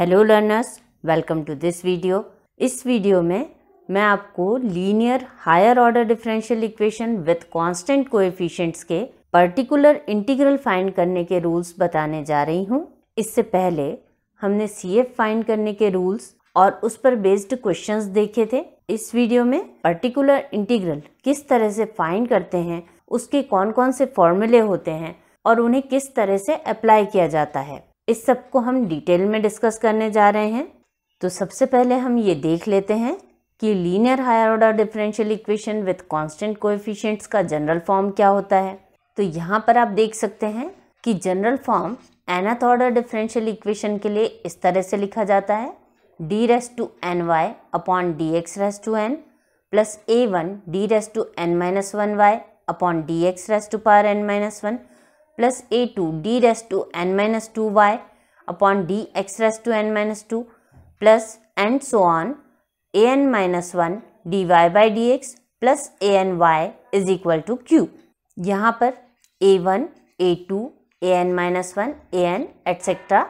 hello learners welcome to this video इस video में मैं आपको linear higher order differential equation with constant coefficients के पर्टिकुलर इंटीग्रल फाइंड करने के रूल्स बताने जा रही हूँ इससे पहले हमने सी एफ फाइंड करने के रूल्स और उस पर बेस्ड क्वेश्चंस देखे थे इस वीडियो में पर्टिकुलर इंटीग्रल किस तरह से फाइंड करते हैं उसके कौन कौन से फॉर्मूले होते हैं और उन्हें किस तरह से अप्लाई किया जाता है इस सब को हम डिटेल में डिस्कस करने जा रहे हैं तो सबसे पहले हम ये देख लेते हैं कि linear higher order differential equation with constant coefficients का जनरल फॉर्म क्या होता है तो यहाँ पर आप देख सकते हैं कि general form nth order differential equation के लिए इस तरह से लिखा जाता है D raise to N Y upon D X raise to N plus A one D raise to N minus one Y upon D X raise to power N minus one plus A two D raise to N minus two Y upon D X raise to N minus two plus and so on A N minus one D Y by D X plus A N Y is equal to Q यहाँ पर A one A two A N minus one A N etcetera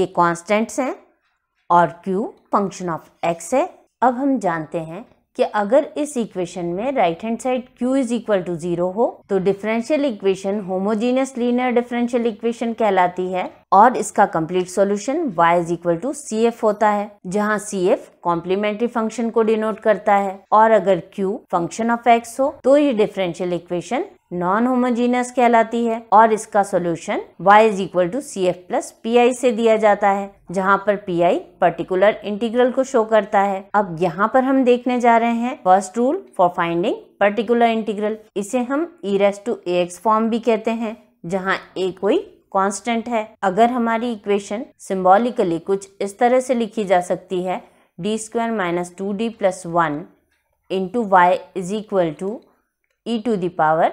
ये constants हैं और Q function of x है अब हम जानते हैं कि अगर इस इक्वेशन में right hand side q is equal to zero हो तो differential equation homogeneous linear differential equation कहलाती है और इसका complete solution y is equal to C F होता है जहां सी एफ कॉम्प्लीमेंट्री फंक्शन को डिनोट करता है और अगर q फंक्शन ऑफ x हो तो ये डिफरेंशियल इक्वेशन नॉन होमोजीनियस कहलाती है और इसका solution y is equal to C F plus P I से दिया जाता है जहाँ पर पी आई पर्टिकुलर इंटीग्रल को शो करता है अब यहाँ पर हम देखने जा रहे हैं first rule for finding particular integral इसे हम E raise to A x form भी कहते हैं जहां a कोई कांस्टेंट है अगर हमारी इक्वेशन सिम्बोलिकली कुछ इस तरह से लिखी जा सकती है D square minus two D plus one into Y is equal to E to the power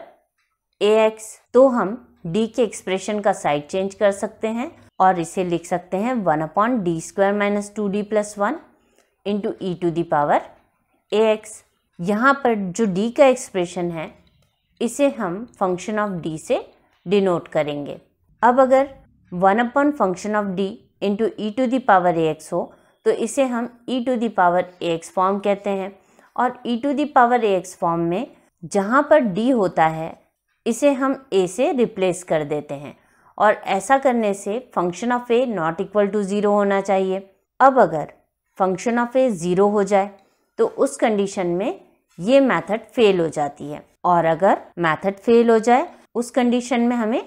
A x तो हम डी के एक्सप्रेशन का साइड चेंज कर सकते हैं और इसे लिख सकते हैं one upon D square minus two D plus one into E to the power A x यहाँ पर जो डी का एक्सप्रेशन है इसे हम फंक्शन ऑफ डी से डिनोट करेंगे अब अगर one upon function of D into E to the power A X हो तो इसे हम E to the power A x form कहते हैं और E to the power A x form में जहाँ पर डी होता है इसे हम ए से रिप्लेस कर देते हैं और ऐसा करने से function of A not equal to zero होना चाहिए अब अगर फंक्शन ऑफ ए ज़ीरो हो जाए तो उस कंडीशन में ये मेथड फेल हो जाती है और अगर मेथड फेल हो जाए उस कंडीशन में हमें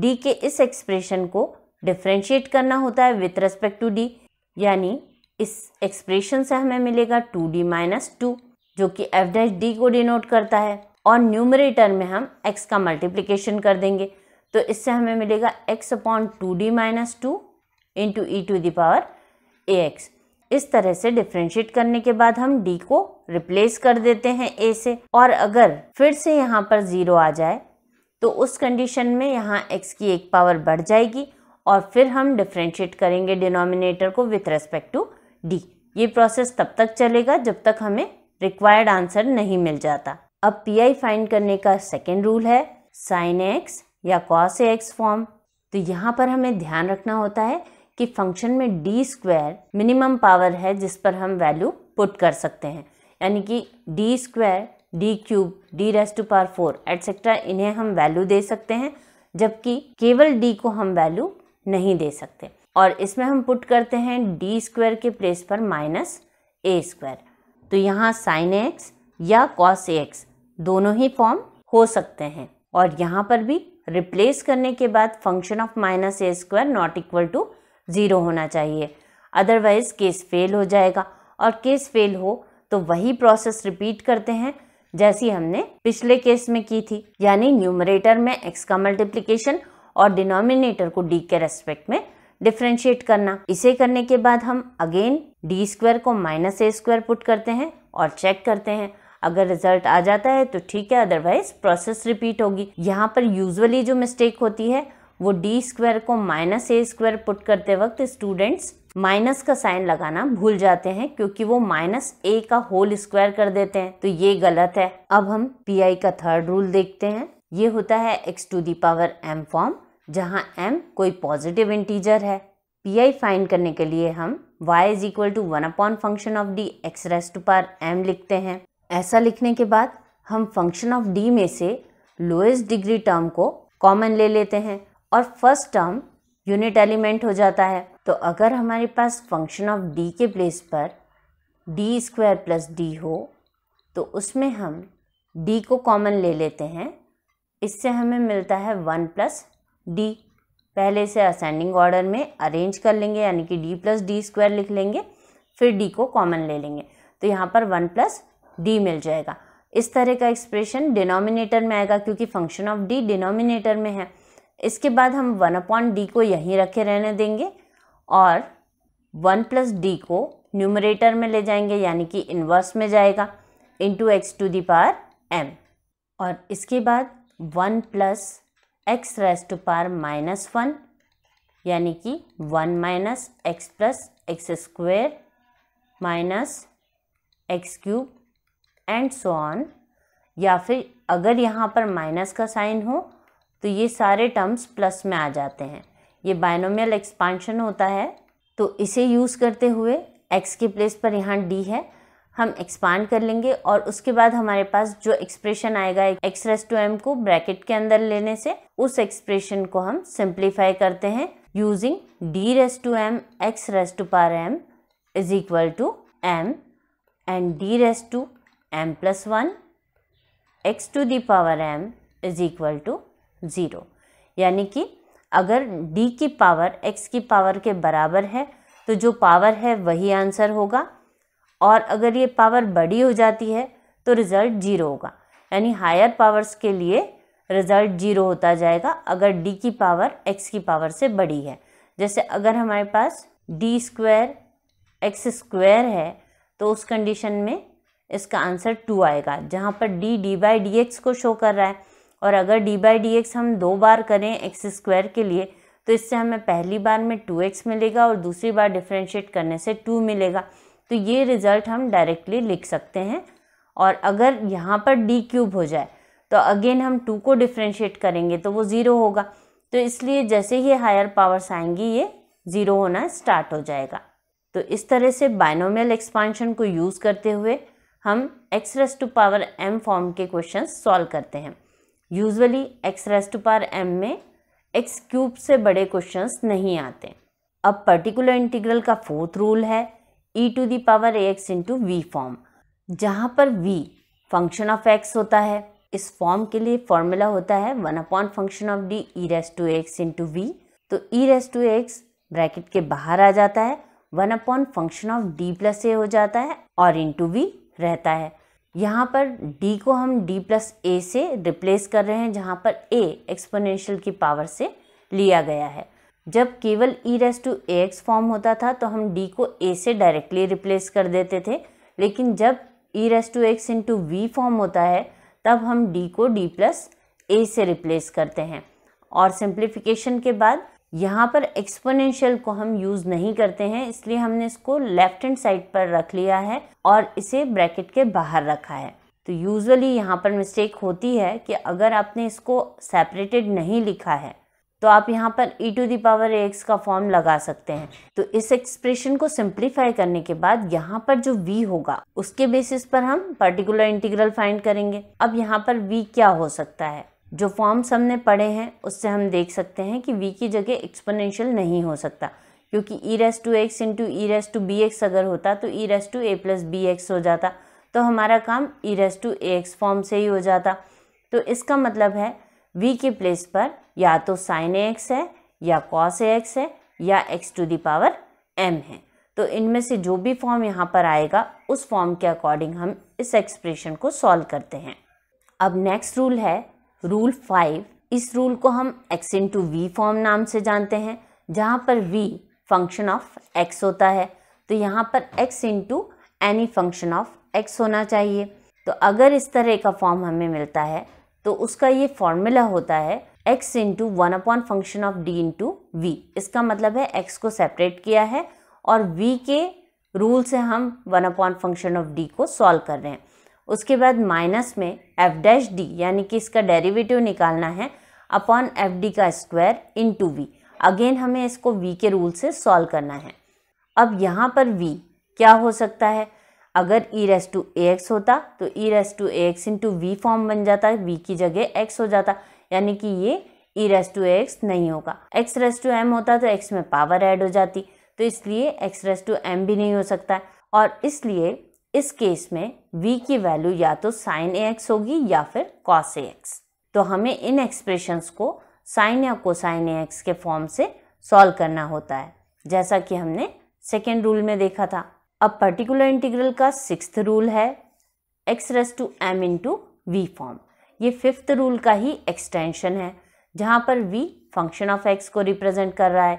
डी के इस एक्सप्रेशन को डिफ्रेंशिएट करना होता है विथ रेस्पेक्ट टू डी यानी इस एक्सप्रेशन से हमें मिलेगा टू डी माइनस टू जो कि एफ डैश डी को डिनोट करता है और न्यूमरेटर में हम x का मल्टीप्लीकेशन कर देंगे तो इससे हमें मिलेगा x upon two D minus two into E to the power A X इस तरह से डिफ्रेंशिएट करने के बाद हम d को रिप्लेस कर देते हैं a से और अगर फिर से यहाँ पर ज़ीरो आ जाए तो उस कंडीशन में यहाँ x की एक पावर बढ़ जाएगी और फिर हम डिफ्रेंशिएट करेंगे डिनोमिनेटर को विथ रेस्पेक्ट टू डी ये प्रोसेस तब तक चलेगा जब तक हमें रिक्वायर्ड आंसर नहीं मिल जाता अब पी आई फाइंड करने का सेकेंड रूल है साइन एक्स या कॉस एक्स फॉर्म तो यहाँ पर हमें ध्यान रखना होता है कि फंक्शन में डी स्क्वायर मिनिमम पावर है जिस पर हम वैल्यू पुट कर सकते हैं यानी कि D square D cube D raise to power four etcetera इन्हें हम वैल्यू दे सकते हैं जबकि केवल डी को हम वैल्यू नहीं दे सकते और इसमें हम पुट करते हैं डी स्क्वायर के प्लेस पर माइनस ए स्क्वायर तो यहाँ साइन एक्स या कॉस एक्स दोनों ही फॉर्म हो सकते हैं और यहाँ पर भी रिप्लेस करने के बाद function of minus A square not equal to zero होना चाहिए अदरवाइज केस फेल हो जाएगा और केस फेल हो तो वही प्रोसेस रिपीट करते हैं जैसी हमने पिछले केस में की थी यानी न्यूमरेटर में एक्स का मल्टीप्लीकेशन और डिनोमिनेटर को डी के रेस्पेक्ट में डिफ्रेंशिएट करना इसे करने के बाद हम अगेन डी स्क्वायर को माइनस ए स्क्वायर पुट करते हैं और चेक करते हैं अगर रिजल्ट आ जाता है तो ठीक है अदरवाइज प्रोसेस रिपीट होगी यहाँ पर यूजुअली जो मिस्टेक होती है वो डी स्क्वायर को माइनस ए स्क्वायर पुट करते वक्त स्टूडेंट्स माइनस का साइन लगाना भूल जाते हैं क्योंकि वो माइनस ए का होल स्क्वायर कर देते हैं तो ये गलत है अब हम पी आई का थर्ड रूल देखते हैं ये होता है X to the power M form जहाँ एम कोई पॉजिटिव इंटीजर है पी आई फाइंड करने के लिए हम y is equal to one upon function of D X raised power M लिखते हैं ऐसा लिखने के बाद हम फंक्शन ऑफ डी में से लोएस्ट डिग्री टर्म को कॉमन ले लेते हैं और फर्स्ट टर्म यूनिट एलिमेंट हो जाता है तो अगर हमारे पास फंक्शन ऑफ डी के प्लेस पर डी स्क्वायर प्लस डी हो तो उसमें हम डी को कॉमन ले लेते हैं इससे हमें मिलता है वन प्लस डी पहले से असेंडिंग ऑर्डर में अरेंज कर लेंगे यानी कि डी प्लस डी स्क्वायर लिख लेंगे फिर डी को कॉमन ले लेंगे तो यहाँ पर वन प्लस डी मिल जाएगा इस तरह का एक्सप्रेशन डिनोमिनेटर में आएगा क्योंकि फंक्शन ऑफ डी डिनोमिनेटर में है इसके बाद हम वन अपॉन डी को यहीं रखे रहने देंगे और वन प्लस डी को न्यूमरेटर में ले जाएंगे यानी कि इन्वर्स में जाएगा into X to the power M और इसके बाद one plus X raise to power minus one यानी कि one minus X plus X square minus X cube and so on या फिर अगर यहाँ पर माइनस का साइन हो तो ये सारे टर्म्स प्लस में आ जाते हैं ये बायनोमियल एक्सपांशन होता है तो इसे यूज़ करते हुए एक्स के प्लेस पर यहाँ डी है हम एक्सपांड कर लेंगे और उसके बाद हमारे पास जो एक्सप्रेशन आएगा एक्स रेस टू एम को ब्रैकेट के अंदर लेने से उस एक्सप्रेशन को हम सिंप्लीफाई करते हैं using D raise to M X raise to power M is equal to M and D raise to M plus one X to the power M is equal to zero यानी कि अगर d की power x की power के बराबर है तो जो पावर है वही आंसर होगा और अगर ये पावर बड़ी हो जाती है तो रिज़ल्ट जीरो होगा यानी हायर पावर्स के लिए रिज़ल्ट जीरो होता जाएगा अगर डी की पावर एक्स की पावर से बड़ी है जैसे अगर हमारे पास डी स्क्वायर एक्स स्क्वायर है तो उस कंडीशन में इसका आंसर टू आएगा जहाँ पर D D by D X को शो कर रहा है और अगर डी बाई डी एक्स हम दो बार करें एक्स स्क्वायर के लिए तो इससे हमें पहली बार में टू एक्स मिलेगा और दूसरी बार डिफ्रेंशिएट करने से टू मिलेगा तो ये रिज़ल्ट हम डायरेक्टली लिख सकते हैं और अगर यहाँ पर डी क्यूब हो जाए तो अगेन हम टू को डिफ्रेंशिएट करेंगे तो वो ज़ीरो होगा तो इसलिए जैसे ही हायर पावर्स आएंगी ये ज़ीरो होना स्टार्ट हो जाएगा तो इस तरह से बाइनोमियल एक्सपांशन को यूज़ करते हुए हम X raise to power M form के क्वेश्चन सॉल्व करते हैं usually X raise to power M में एक्स क्यूब से बड़े क्वेश्चन नहीं आते अब पर्टिकुलर इंटीग्रल का फोर्थ रूल है E to the power A x into we form जहाँ पर वी फंक्शन ऑफ एक्स होता है इस फॉर्म के लिए फॉर्मूला होता है one upon function of D E raise to X into V तो ई रेस टू एक्स ब्रैकेट के बाहर आ जाता है one upon function of D plus A हो जाता है और इंटू वी रहता है यहाँ पर d को हम d प्लस ए से रिप्लेस कर रहे हैं जहाँ पर a एक्सपोनेंशियल की पावर से लिया गया है जब केवल e raise to A x form होता था तो हम d को a से डायरेक्टली रिप्लेस कर देते थे लेकिन जब e raise to X into we form होता है तब हम d को d प्लस ए से रिप्लेस करते हैं और सिंप्लीफिकेशन के बाद यहाँ पर एक्सपोनेंशियल को हम यूज़ नहीं करते हैं इसलिए हमने इसको लेफ्ट हैंड साइड पर रख लिया है और इसे ब्रैकेट के बाहर रखा है तो यूजुअली यहाँ पर मिस्टेक होती है कि अगर आपने इसको सेपरेटेड नहीं लिखा है तो आप यहाँ पर e to the power power X का फॉर्म लगा सकते हैं तो इस एक्सप्रेशन को सिंप्लीफाई करने के बाद यहाँ पर जो v होगा उसके बेसिस पर हम पर्टिकुलर इंटीग्रल फाइंड करेंगे अब यहाँ पर v क्या हो सकता है जो फॉर्म्स हमने पढ़े हैं उससे हम देख सकते हैं कि वी की जगह एक्सपोनेंशियल नहीं हो सकता क्योंकि E raise to X into E raise to B X अगर होता तो ई raise to A plus B X हो जाता तो हमारा काम E raise to A x form से ही हो जाता तो इसका मतलब है वी के प्लेस पर या तो साइन ए एक्स है या कॉस ए एक्स है या एक्स टू दावर एम है तो इनमें से जो भी फॉर्म यहाँ पर आएगा उस फॉर्म के अकॉर्डिंग हम इस एक्सप्रेशन को सॉल्व करते हैं अब नेक्स्ट रूल है रूल फाइव इस रूल को हम x into v form नाम से जानते हैं जहाँ पर वी फंक्शन ऑफ एक्स होता है तो यहाँ पर x into any function of x होना चाहिए तो अगर इस तरह का फॉर्म हमें मिलता है तो उसका ये फॉर्मूला होता है x into one upon function of D into v इसका मतलब है x को सेपरेट किया है और v के रूल से हम one upon function of D को सॉल्व कर रहे हैं उसके बाद माइनस में एफ डैश डी यानी कि इसका डेरिवेटिव निकालना है अपॉन एफ डी का square into v again हमें इसको वी के रूल से सॉल्व करना है अब यहाँ पर वी क्या हो सकता है अगर e raise to A x होता तो ई raise to A x into we form बन जाता वी की जगह एक्स हो जाता यानी कि ये ई रेस टू एक्स नहीं होगा एक्स रेस टू एम होता तो एक्स में पावर ऐड हो जाती तो इसलिए एक्स रेस टू एम भी नहीं हो सकता और इसलिए इस केस में v की वैल्यू या तो साइन ए एक्स होगी या फिर कॉस ए एक्स तो हमें इन एक्सप्रेशंस को साइन या कोसाइन ए एक्स के फॉर्म से सॉल्व करना होता है जैसा कि हमने सेकेंड रूल में देखा था अब पर्टिकुलर इंटीग्रल का सिक्स रूल है x raise to m into v form ये फिफ्थ रूल का ही एक्सटेंशन है जहाँ पर v फंक्शन ऑफ x को रिप्रेजेंट कर रहा है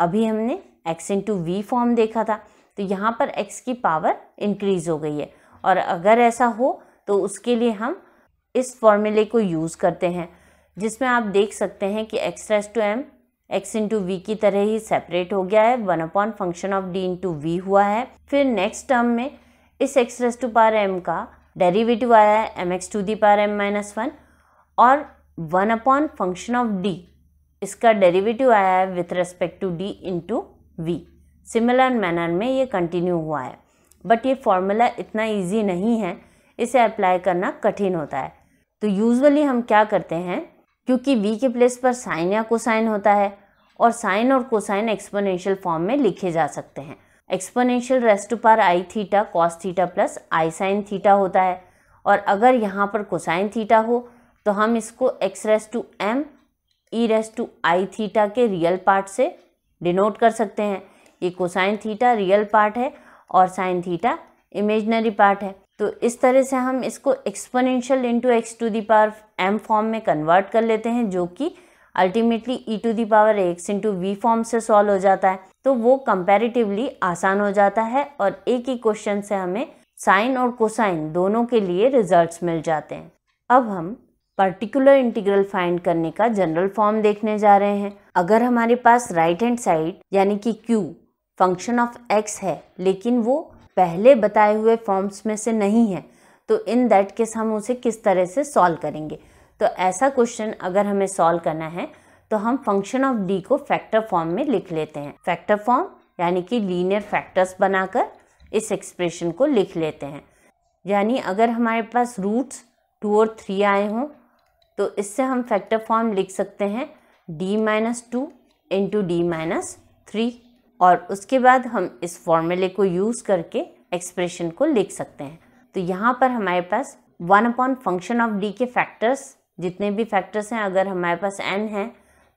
अभी हमने x इंटू वी फॉर्म देखा था तो यहाँ पर x की पावर इंक्रीज़ हो गई है और अगर ऐसा हो तो उसके लिए हम इस फॉर्मूले को यूज़ करते हैं जिसमें आप देख सकते हैं कि x raise to M x into v की तरह ही सेपरेट हो गया है one upon function of D into v हुआ है फिर नेक्स्ट टर्म में इस x raise to power m का डेरिवेटिव आया है m x to the power m minus one और one upon function of D इसका डेरिवेटिव आया है with respect to D into v similar manner में ये कंटिन्यू हुआ है बट ये फॉर्मूला इतना इजी नहीं है इसे अप्लाई करना कठिन होता है तो यूजुअली हम क्या करते हैं क्योंकि वी के प्लेस पर साइन या कोसाइन होता है और साइन और कोसाइन एक्सपोनेंशियल फॉर्म में लिखे जा सकते हैं exponential raised power i theta cos theta plus i sine theta होता है और अगर यहाँ पर कोसाइन थीटा हो तो हम इसको x raise to m e raise to i theta के रियल पार्ट से डिनोट कर सकते हैं ये कोसाइन थीटा रियल पार्ट है और साइन थीटा इमेजनरी पार्ट है तो इस तरह से हम इसको exponential into x to the power M form में कन्वर्ट कर लेते हैं जो कि ultimately e to the power x into we form से सॉल्व हो जाता है तो वो कंपैरेटिवली आसान हो जाता है और एक ही क्वेश्चन से हमें साइन और कोसाइन दोनों के लिए रिजल्ट्स मिल जाते हैं अब हम पर्टिकुलर इंटीग्रल फाइंड करने का जनरल फॉर्म देखने जा रहे हैं अगर हमारे पास राइट हैंड साइड यानी कि क्यू फंक्शन ऑफ एक्स है लेकिन वो पहले बताए हुए फॉर्म्स में से नहीं है तो इन दैट केस हम उसे किस तरह से सॉल्व करेंगे तो ऐसा क्वेश्चन अगर हमें सॉल्व करना है तो हम फंक्शन ऑफ डी को फैक्टर फॉर्म में लिख लेते हैं फैक्टर फॉर्म यानी कि लीनियर फैक्टर्स बनाकर इस एक्सप्रेशन को लिख लेते हैं यानी अगर हमारे पास रूट्स टू और थ्री आए हों तो इससे हम फैक्टर फॉर्म लिख सकते हैं D minus two into D minus three और उसके बाद हम इस फॉर्मूले को यूज़ करके एक्सप्रेशन को लिख सकते हैं तो यहाँ पर हमारे पास one upon function of D के फैक्टर्स जितने भी फैक्टर्स हैं अगर हमारे पास एन है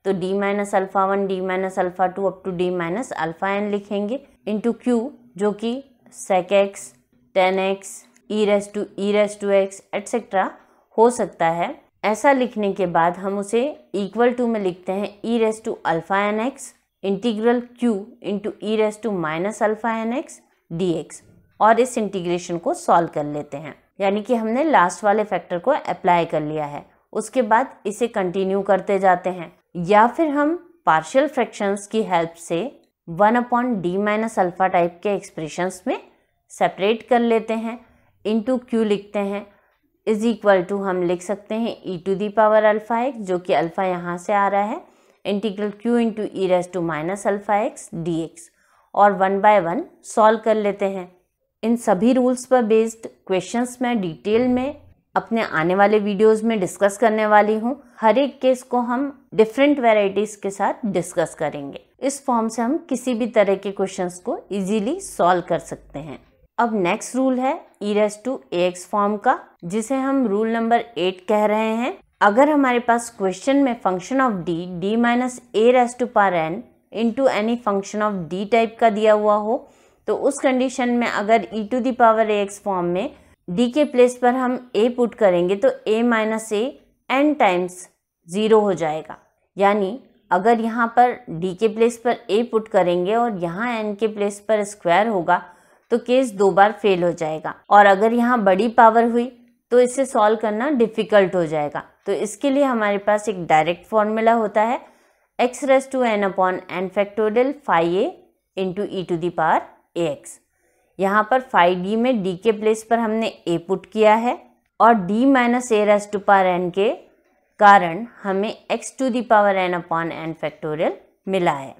तो D minus alpha one D minus alpha two up to D minus alpha n लिखेंगे इंटू क्यू जो कि sec x tan x e raise to e raise to x etcetera हो सकता है ऐसा लिखने के बाद हम उसे इक्वल टू में लिखते हैं e raise to alpha n x integral q into E raise to minus alpha n x d x और इस इंटीग्रेशन को सॉल्व कर लेते हैं यानी कि हमने लास्ट वाले फैक्टर को अप्लाई कर लिया है उसके बाद इसे कंटिन्यू करते जाते हैं या फिर हम पार्शियल फ्रैक्शंस की हेल्प से one upon D minus alpha type के एक्सप्रेशंस में सेपरेट कर लेते हैं इंटू क्यू लिखते हैं इज़ इक्वल टू हम लिख सकते हैं e to the power alpha x जो कि अल्फ़ा यहाँ से आ रहा है integral q into E raise to minus alpha x d x और वन बाय वन सॉल्व कर लेते हैं इन सभी रूल्स पर बेस्ड क्वेश्चंस मैं डिटेल में अपने आने वाले वीडियोस में डिस्कस करने वाली हूँ हर एक केस को हम डिफरेंट वेराइटीज़ के साथ डिस्कस करेंगे इस फॉर्म से हम किसी भी तरह के क्वेश्चंस को इजीली सॉल्व कर सकते हैं अब नेक्स्ट रूल है e raise to A x form का जिसे हम रूल नंबर एट कह रहे हैं अगर हमारे पास क्वेश्चन में function of D D minus a raise to power n into any function of D type का दिया हुआ हो तो उस कंडीशन में अगर e to the power A x form में डी के प्लेस पर हम ए पुट करेंगे तो a minus a n times zero हो जाएगा यानी अगर यहाँ पर डी के प्लेस पर ए पुट करेंगे और यहाँ एन के प्लेस पर स्क्वायर होगा तो केस दो बार फेल हो जाएगा और अगर यहाँ बड़ी पावर हुई तो इसे सॉल्व करना डिफ़िकल्ट हो जाएगा तो इसके लिए हमारे पास एक डायरेक्ट फॉर्मूला होता है x raise to n upon n factorial phi a into E to the power A x यहाँ पर फाइव डी में डी के प्लेस पर हमने ए पुट किया है और D minus a raise to power n के कारण हमें x to the power n upon n factorial मिला है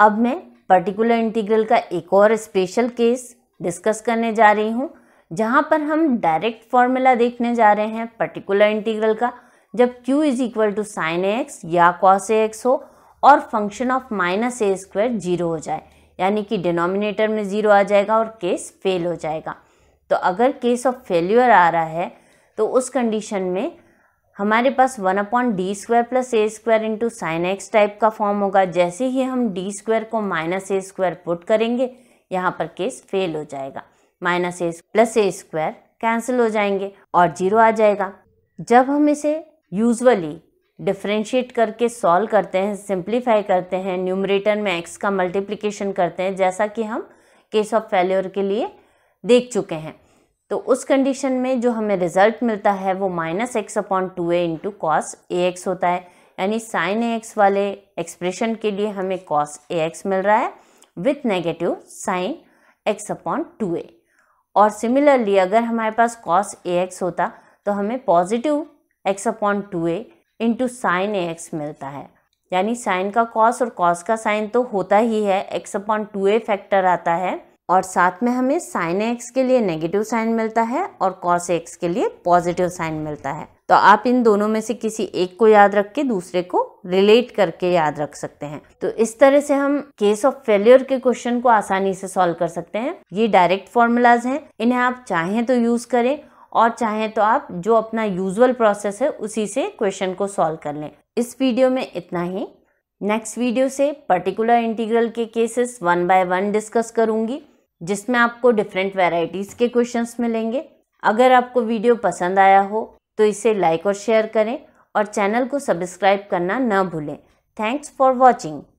अब मैं पर्टिकुलर इंटीग्रल का एक और स्पेशल केस डिस्कस करने जा रही हूँ जहाँ पर हम डायरेक्ट फॉर्मूला देखने जा रहे हैं पर्टिकुलर इंटीग्रल का जब q is equal to sine x या कॉस एक्स हो और function of minus A square zero हो जाए यानी कि डिनोमिनेटर में ज़ीरो आ जाएगा और केस फेल हो जाएगा तो अगर केस ऑफ फेल्यूर आ रहा है तो उस कंडीशन में हमारे पास one upon D square plus a square into sine x type का फॉर्म होगा जैसे ही हम डी स्क्वायर को माइनस ए स्क्वायर पुट करेंगे यहाँ पर केस फेल हो जाएगा minus a plus a square cancel हो जाएंगे और जीरो आ जाएगा जब हम इसे यूजुअली डिफ्रेंशिएट करके सॉल्व करते हैं सिंप्लीफाई करते हैं न्यूमरेटर में एक्स का मल्टीप्लिकेशन करते हैं जैसा कि हम केस ऑफ फेल्योर के लिए देख चुके हैं तो उस कंडीशन में जो हमें रिजल्ट मिलता है वो minus x upon two a into cos a x होता है यानी साइन ए एक्स वाले एक्सप्रेशन के लिए हमें कॉस ए एक्स मिल रहा है with negative sign x upon two a और सिमिलरली अगर हमारे पास कॉस ए एक्स होता तो हमें positive x upon two a into sine a x मिलता है यानी साइन का कॉस और कॉस का साइन तो होता ही है x upon two a factor आता है और साथ में हमें साइन एक्स के लिए नेगेटिव साइन मिलता है और कॉस एक्स के लिए पॉजिटिव साइन मिलता है तो आप इन दोनों में से किसी एक को याद रख के दूसरे को रिलेट करके याद रख सकते हैं तो इस तरह से हम केस ऑफ फेलियर के क्वेश्चन को आसानी से सॉल्व कर सकते हैं ये डायरेक्ट फॉर्मूलाज हैं इन्हें आप चाहें तो यूज़ करें और चाहें तो आप जो अपना यूजुअल प्रोसेस है उसी से क्वेश्चन को सॉल्व कर लें इस वीडियो में इतना ही नेक्स्ट वीडियो से पर्टिकुलर इंटीग्रल के cases one by one discuss करूंगी जिसमें आपको डिफरेंट वेराइटीज़ के क्वेश्चंस मिलेंगे अगर आपको वीडियो पसंद आया हो तो इसे लाइक और शेयर करें और चैनल को सब्सक्राइब करना ना भूलें थैंक्स फॉर वॉचिंग